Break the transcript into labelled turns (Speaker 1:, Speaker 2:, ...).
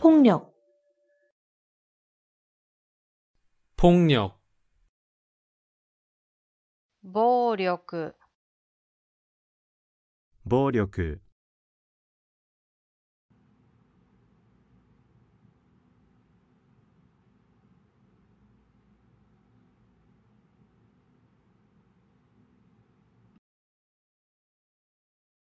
Speaker 1: 폭력 폭력 暴力暴力